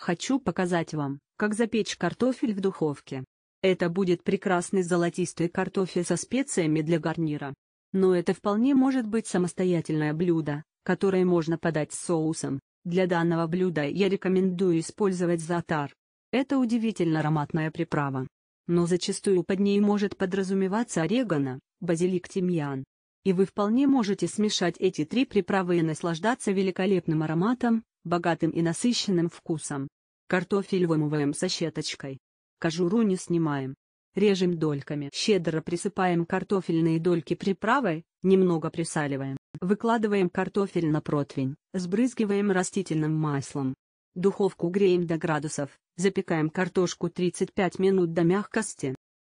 Хочу показать вам, как запечь картофель в духовке. Это будет прекрасный золотистый картофель со специями для гарнира. Но это вполне может быть самостоятельное блюдо, которое можно подать с соусом. Для данного блюда я рекомендую использовать зоотар. Это удивительно ароматная приправа. Но зачастую под ней может подразумеваться орегано, базилик тимьян. И вы вполне можете смешать эти три приправы и наслаждаться великолепным ароматом, богатым и насыщенным вкусом. Картофель вымываем со щеточкой. Кожуру не снимаем. Режем дольками. Щедро присыпаем картофельные дольки приправой, немного присаливаем. Выкладываем картофель на противень, сбрызгиваем растительным маслом. Духовку греем до градусов, запекаем картошку 35 минут до мягкости.